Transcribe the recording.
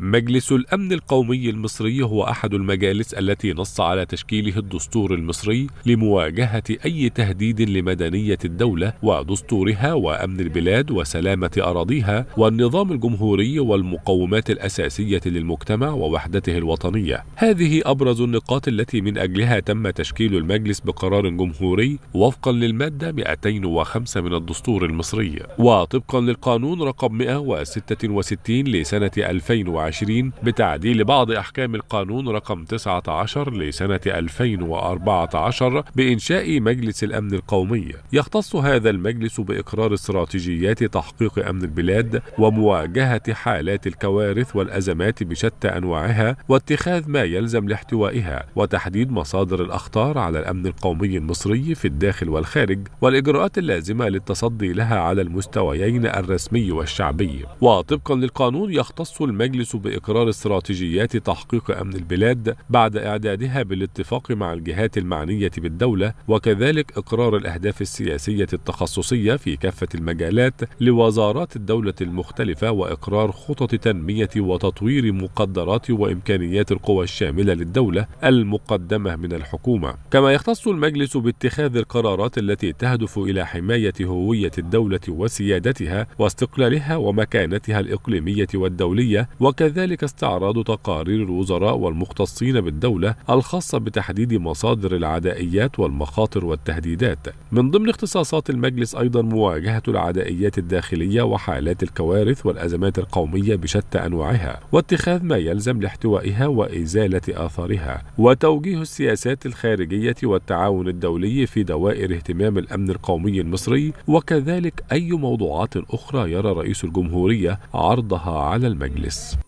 مجلس الأمن القومي المصري هو أحد المجالس التي نص على تشكيله الدستور المصري لمواجهة أي تهديد لمدنية الدولة ودستورها وأمن البلاد وسلامة أراضيها والنظام الجمهوري والمقومات الأساسية للمجتمع ووحدته الوطنية. هذه أبرز النقاط التي من أجلها تم تشكيل المجلس بقرار جمهوري وفقا للمادة 205 من الدستور المصري وطبقا للقانون رقم 166 لسنة 2020 2020 بتعديل بعض أحكام القانون رقم 19 لسنة 2014 بإنشاء مجلس الأمن القومي يختص هذا المجلس بإقرار استراتيجيات تحقيق أمن البلاد ومواجهة حالات الكوارث والأزمات بشتى أنواعها واتخاذ ما يلزم لاحتوائها وتحديد مصادر الأخطار على الأمن القومي المصري في الداخل والخارج والإجراءات اللازمة للتصدي لها على المستويين الرسمي والشعبي وطبقا للقانون يختص المجلس بإقرار استراتيجيات تحقيق أمن البلاد بعد إعدادها بالاتفاق مع الجهات المعنية بالدولة وكذلك إقرار الأهداف السياسية التخصصية في كافة المجالات لوزارات الدولة المختلفة وإقرار خطط تنمية وتطوير مقدرات وإمكانيات القوى الشاملة للدولة المقدمة من الحكومة كما يختص المجلس باتخاذ القرارات التي تهدف إلى حماية هوية الدولة وسيادتها واستقلالها ومكانتها الإقليمية والدولية وكذلك ذلك استعراض تقارير الوزراء والمختصين بالدولة الخاصة بتحديد مصادر العدائيات والمخاطر والتهديدات من ضمن اختصاصات المجلس أيضا مواجهة العدائيات الداخلية وحالات الكوارث والأزمات القومية بشتى أنواعها واتخاذ ما يلزم لاحتوائها وإزالة آثارها وتوجيه السياسات الخارجية والتعاون الدولي في دوائر اهتمام الأمن القومي المصري وكذلك أي موضوعات أخرى يرى رئيس الجمهورية عرضها على المجلس